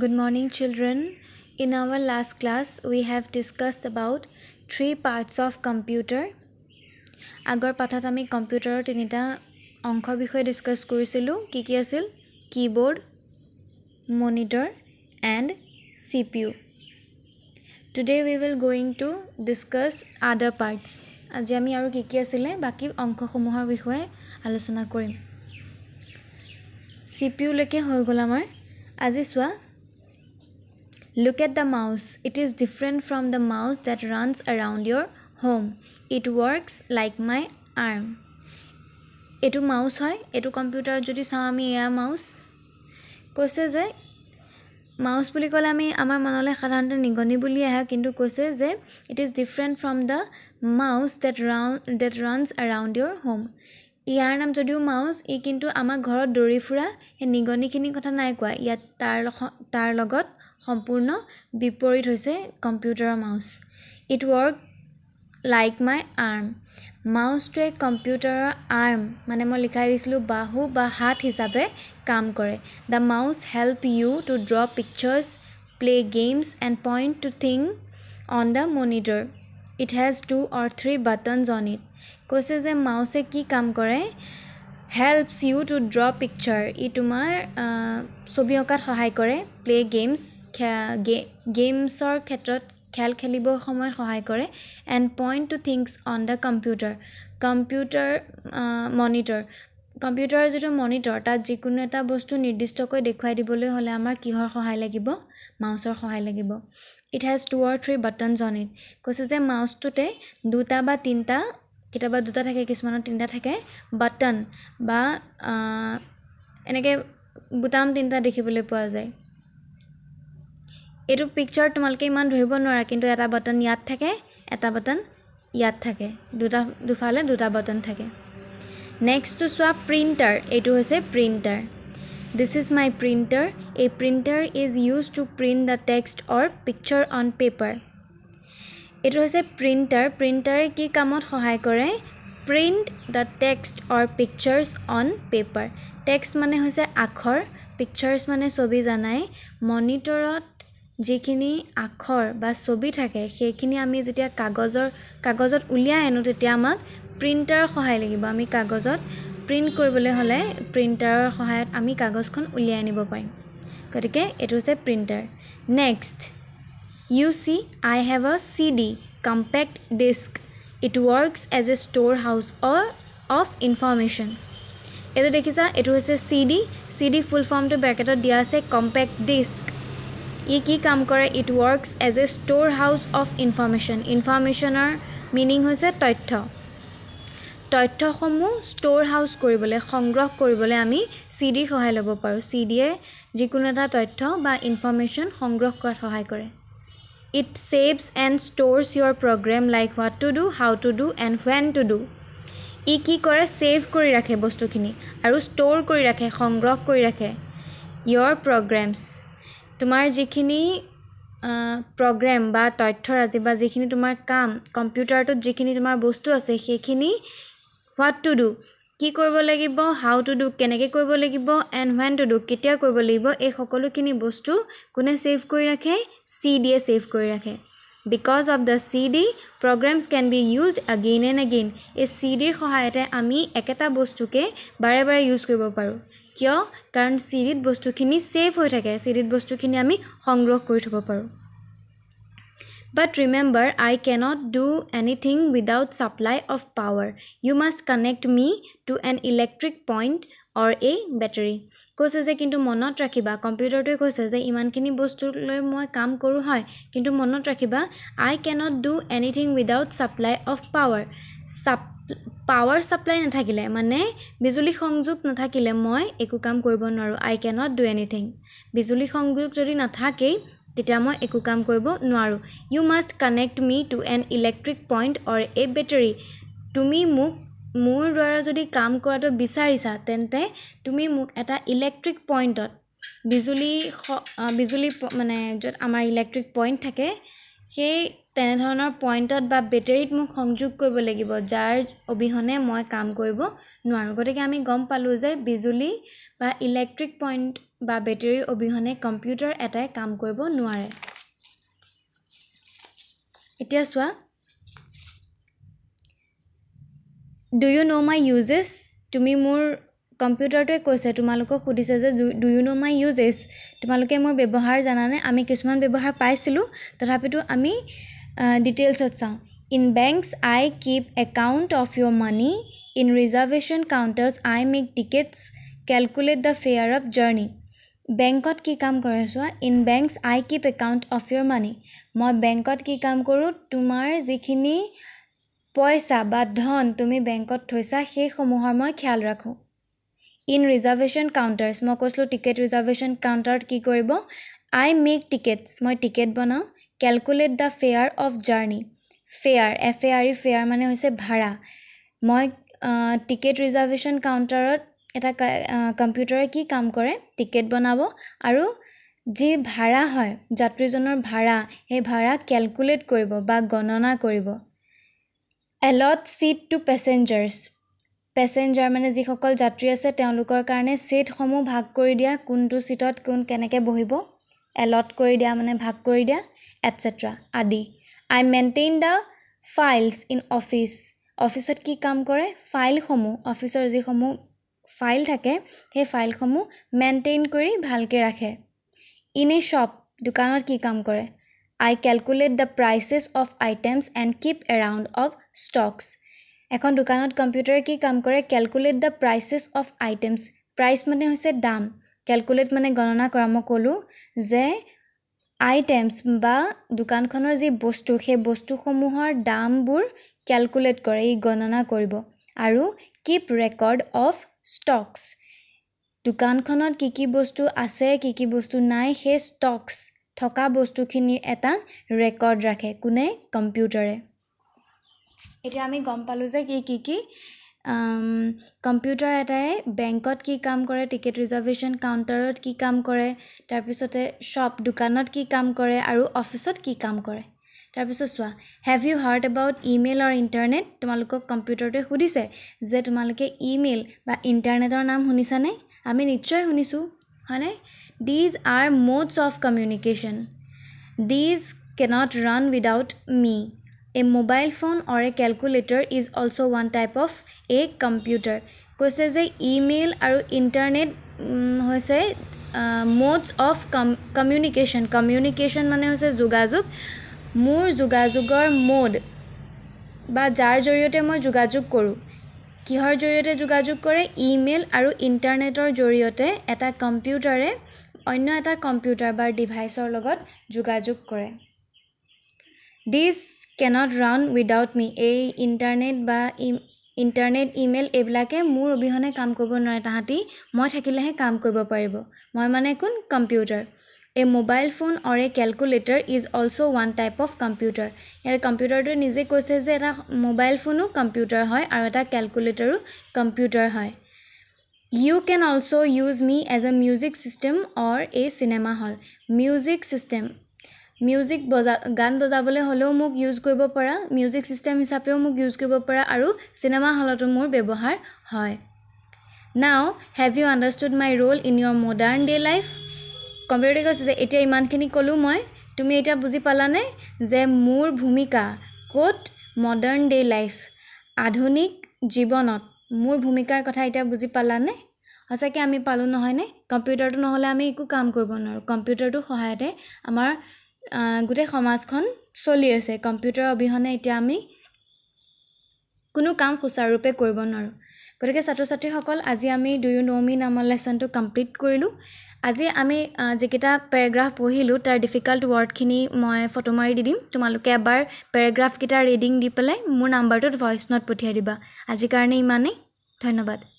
good morning children in our last class we have discussed about three parts of computer agar pathat ami computer tinita ongkhor bishoy discuss korisilu ki ki asil keyboard monitor and cpu today we will going to discuss other parts aji ami aru ki ki asile baki ongkho somuhar bishoy alochona korim cpu leke hoy gol amar aji swa Look at the mouse. It is different from the mouse that runs around your home. It works like my arm. এইটো mouse হয় এইটো কম্পিউটাৰত যদি চাওঁ আমি এয়া mouse কৈছে যে মাউছ বুলি ক'লে আমি আমাৰ মনলৈ সাধাৰণতে নিগনি বুলি আহে কিন্তু কৈছে যে it is different from the mouse that round that runs around your home ইয়াৰ নাম যদিও মাউচ ই কিন্তু আমাৰ ঘৰত দৌৰি ফুৰা সেই নিগনিখিনিৰ কথা নাই কোৱা ইয়াত তাৰ তাৰ লগত সম্পূৰ্ণ বিপৰীত হৈছে কম্পিউটাৰৰ mouse it work like my arm মাউচটোৱে কম্পিউটাৰৰ আৰ্ম মানে মই লিখাই দিছিলোঁ বাহু বা হাত হিচাপে কাম কৰে the mouse help you to draw pictures play games and point to think on the monitor it has two or three buttons on it কৈছে যে মাউচে কি কাম কৰে helps you to draw picture ই তোমাৰ ছবি অঁকাত সহায় কৰে প্লে গেমছ গেমছৰ ক্ষেত্ৰত খেল খেলিবৰ সময়ত সহায় কৰে and point to thinks on the computer computer monitor কম্পিউটাৰৰ যিটো মনিটৰ তাত যিকোনো এটা বস্তু নিৰ্দিষ্টকৈ দেখুৱাই দিবলৈ হ'লে আমাৰ কিহৰ সহায় লাগিব মাউচৰ সহায় লাগিব it has two or three buttons on কৈছে যে মাউচটোতে দুটা বা তিনিটা কেতিয়াবা দুটা থাকে কিছুমানৰ তিনিটা থাকে বাটন বা এনেকৈ বুটাম তিনিটা দেখিবলৈ পোৱা যায় এইটো পিকচাৰ তোমালোকে ইমান ধৰিব নোৱাৰা কিন্তু এটা বাটন ইয়াত থাকে এটা বাটন ইয়াত থাকে দুটা দুফালে দুটা বাটন থাকে নেক্সটটো চোৱা প্ৰিণ্টাৰ এইটো হৈছে printer this is my printer এই printer is use to print the text or picture on paper এইটো হৈছে প্ৰিণ্টাৰ প্ৰিণ্টাৰে কি কামত সহায় কৰে print the text or pictures on paper text মানে হৈছে আখৰ পিকচাৰ্ছ মানে ছবি জানাই মনিটৰত যিখিনি আখৰ বা ছবি থাকে সেইখিনি আমি যেতিয়া কাগজৰ কাগজত উলিয়াই আনো তেতিয়া আমাক প্ৰিণ্টাৰৰ সহায় লাগিব আমি কাগজত প্ৰিণ্ট কৰিবলৈ হ'লে প্ৰিণ্টাৰৰ সহায়ত আমি কাগজখন উলিয়াই আনিব পাৰিম গতিকে এইটো হৈছে printer next You see, I have a CD, compact disc. It works as a storehouse or of information. এইটো দেখিছা এইটো হৈছে C D C D full ফৰ্মটো ব্ৰেকেটত দিয়া আছে কম্পেক্ট ডিস্ক ই কি কাম কৰে it works as a store house of information ইনফৰ্মেশ্যনৰ মিনিং হৈছে তথ্য তথ্যসমূহ ষ্ট'ৰ হাউচ কৰিবলৈ সংগ্ৰহ কৰিবলৈ আমি চি ডিৰ সহায় ল'ব পাৰোঁ চি ডিয়ে যিকোনো এটা তথ্য বা ইনফৰ্মেশ্যন সংগ্ৰহ কৰাত সহায় কৰে it saves and stores your program like what to do how to do and when to do ই কি কৰে ছেভ কৰি ৰাখে বস্তুখিনি আৰু ষ্ট'ৰ কৰি ৰাখে সংগ্ৰহ কৰি ৰাখে ইয়'ৰ প্ৰগ্ৰেমছ তোমাৰ যিখিনি প্ৰগ্ৰেম বা তথ্যৰাজি বা যিখিনি তোমাৰ কাম কম্পিউটাৰটোত যিখিনি তোমাৰ বস্তু আছে সেইখিনি হোৱাট টু ডু কি কৰিব লাগিব হাউ টু ডু কেনেকৈ কৰিব লাগিব এণ্ড হোৱেন টু ডু কেতিয়া কৰিব লাগিব এই সকলোখিনি বস্তু কোনে ছেভ কৰি ৰাখে চি ডিয়ে ছেভ কৰি ৰাখে because of the C D programs can be use again and again এই চি ডিৰ সহায়তে আমি একেটা বস্তুকে বাৰে বাৰে ইউজ কৰিব পাৰোঁ কিয় কাৰণ চি ডিত বস্তুখিনি ছেভ হৈ থাকে চি ডিত বস্তুখিনি আমি সংগ্ৰহ কৰি থ'ব পাৰোঁ but remember I cannot do anything without supply of power you must connect me to an electric point or a battery কৈছে যে কিন্তু মনত ৰাখিবা কম্পিউটাৰটোৱে কৈছে যে ইমানখিনি বস্তু লৈ মই কাম কৰোঁ হয় কিন্তু মনত ৰাখিবা I cannot do anything without supply of power ছাপ পাৱাৰ ছাপ্লাই নাথাকিলে মানে বিজুলী সংযোগ নাথাকিলে মই একো কাম কৰিব নোৱাৰোঁ আই কেনট ডু এনিথিং বিজুলী সংযোগ যদি নাথাকেই তেতিয়া মই একো কাম কৰিব নোৱাৰোঁ you must connect me to an electric point or a battery তুমি মোক মোৰ দ্বাৰা যদি কাম কৰাটো বিচাৰিছা তেন্তে তুমি মোক এটা ইলেক্ট্ৰিক পইণ্টত বিজুলী বিজুলী মানে য'ত আমাৰ ইলেক্ট্ৰিক পইণ্ট থাকে সেই তেনেধৰণৰ পইণ্টত বা বেটেৰীত মোক সংযোগ কৰিব লাগিব যাৰ অবিহনে মই কাম কৰিব নোৱাৰোঁ গতিকে আমি গম পালোঁ যে বিজুলী বা ইলেক্ট্ৰিক পইণ্ট বা বেটেৰীৰ অবিহনে কম্পিউটাৰ এটাই কাম কৰিব নোৱাৰে এতিয়া চোৱা do you know' my uses তুমি মোৰ কম্পিউটাৰটোৱে কৈছে তোমালোকক সুধিছে যে do you know' my uses তোমালোকে মোৰ ব্যৱহাৰ জানানে আমি কিছুমান ব্যৱহাৰ পাইছিলোঁ তথাপিতো আমি डिटेल्सत चाँ in banks I keep account of your money in reservation counters I make tickets calculate the fare of journey বেংকত কি কাম কৰে চোৱা in banks I keep account of your money মই বেংকত কি কাম কৰোঁ তোমাৰ যিখিনি পইচা বা ধন তুমি বেংকত থৈছা সেইসমূহৰ মই খিয়াল ৰাখোঁ ইন ৰিজাৰ্ভেশ্যন কাউণ্টাৰ্ছ মই কৈছিলোঁ টিকেট ৰিজাৰ্ভেশ্যন কাউণ্টাৰত কি কৰিব আই মেক টিকেটছ মই টিকেট বনাওঁ calculate the fare of journey fare F A R E fare মানে হৈছে ভাড়া মই টিকেট ৰিজাৰ্ভেশ্যন কাউণ্টাৰত এটা কম্পিউটাৰে কি কাম কৰে টিকেট বনাব আৰু যি ভাড়া হয় যাত্ৰীজনৰ ভাড়া সেই ভাড়া কেলকুলেট কৰিব বা গণনা কৰিব allot seat to passengers passenger মানে যিসকল যাত্ৰী আছে তেওঁলোকৰ কাৰণে ছিটসমূহ ভাগ কৰি দিয়া কোনটো ছিটত কোন কেনেকৈ বহিব এলট কৰি দিয়া মানে ভাগ কৰি দিয়া এটচেট্ৰা আদি I maintain the files in office অফিচত কি কাম কৰে ফাইলসমূহ অফিচৰ যিসমূহ ফাইল থাকে সেই ফাইলসমূহ মেইনটেইন কৰি ভালকৈ ৰাখে ইন এ শ্বপ দোকানত কি কাম কৰে I calculate the prices of items and keep around of stocks এখন দোকানত কম্পিউটাৰে কি কাম কৰে calculate the prices of items price মানে হৈছে দাম কেলকুলেট মানে গণনা কৰা মই ক'লোঁ যে আইটেমছ বা দোকানখনৰ যি বস্তু সেই বস্তুসমূহৰ দামবোৰ কেলকুলেট কৰে ই গণনা কৰিব আৰু কিপ ৰেকৰ্ড অফ ষ্টকছ দোকানখনত কি কি বস্তু আছে কি কি বস্তু নাই সেই ষ্টকছ থকা বস্তুখিনিৰ এটা ৰেকৰ্ড ৰাখে কোনে কম্পিউটাৰে এতিয়া আমি গম পালোঁ যে কি কি কি কম্পিউটাৰ এটাই বেংকত কি কাম কৰে টিকেট ৰিজাৰ্ভেশ্যন কাউণ্টাৰত কি কাম কৰে তাৰপিছতে শ্বপ দোকানত কি কাম কৰে আৰু অফিচত কি কাম কৰে তাৰপিছত চোৱা have you heard about email আৰু ইণ্টাৰনেট তোমালোকক কম্পিউটাৰটোৱে সুধিছে যে তোমালোকে ইমেইল বা ইণ্টাৰনেটৰ নাম শুনিছানে আমি নিশ্চয় শুনিছোঁ হয়নে these are modes of communication these cannot run without me a mobile phone or a calculator is also' one type of a computer কৈছে যে ইমেইল আৰু ইণ্টাৰনেট হৈছে modes of com communication communication মানে হৈছে যোগাযোগ মোৰ যোগাযোগৰ মোড বা যাৰ জৰিয়তে মই যোগাযোগ কৰোঁ কিহৰ জৰিয়তে যোগাযোগ কৰে ইমেইল আৰু ইণ্টাৰনেটৰ জৰিয়তে এটা কম্পিউটাৰে অন্য এটা কম্পিউটাৰ বা ডিভাইচৰ লগত যোগাযোগ কৰে this cannot round without me এই ইণ্টাৰনেট বা ইণ্টাৰনেট ইমেইল এইবিলাকে মোৰ অবিহনে কাম কৰিব নোৱাৰে তাহাঁতি মই থাকিলেহে কাম কৰিব পাৰিব মই মানে কোন কম্পিউটাৰ এই mobile phone or a calculator is also' one type of computer ইয়াৰ কম্পিউটাৰটোৱে নিজে কৈছে যে এটা মোবাইল ফোনো কম্পিউটাৰ হয় আৰু এটা কেলকুলেটাৰো কম্পিউটাৰ হয় you can also' use me as a music system or a cinema hall music system music বজা গান বজাবলৈ হ'লেও মোক ইউজ কৰিব পৰা মিউজিক ছিষ্টেম হিচাপেও মোক ইউজ কৰিব পৰা আৰু চিনেমা হলতো মোৰ ব্যৱহাৰ হয় now have you understood my role in your modern day' life কম্পিউটাৰে কৈছে যে এতিয়া ইমানখিনি ক'লোঁ মই তুমি এতিয়া বুজি পালানে যে মোৰ ভূমিকা ক'ত মডাৰ্ণ ডে' লাইফ আধুনিক জীৱনত মোৰ ভূমিকাৰ কথা এতিয়া বুজি পালানে সঁচাকৈ আমি পালোঁ নহয়নে কম্পিউটাৰটো নহ'লে আমি একো কাম কৰিব নোৱাৰোঁ কম্পিউটাৰটোৰ সহায়তে আমাৰ গোটেই সমাজখন চলি আছে কম্পিউটাৰ অবিহনে এতিয়া আমি কোনো কাম সুচাৰুৰূপে কৰিব নোৱাৰোঁ গতিকে ছাত্ৰ ছাত্ৰীসকল আজি আমি দুয়ো নৌমি নামৰ লেচনটো কমপ্লিট কৰিলোঁ আজি আমি যিকেইটা পেৰেগ্ৰাফ পঢ়িলোঁ তাৰ ডিফিকাল্ট ৱৰ্ডখিনি মই ফটো মাৰি দি দিম তোমালোকে এবাৰ পেৰেগ্ৰাফকেইটা ৰিডিং দি পেলাই মোৰ নাম্বাৰটোত ভইচ নোট পঠিয়াই দিবা আজিৰ কাৰণে ইমানেই ধন্যবাদ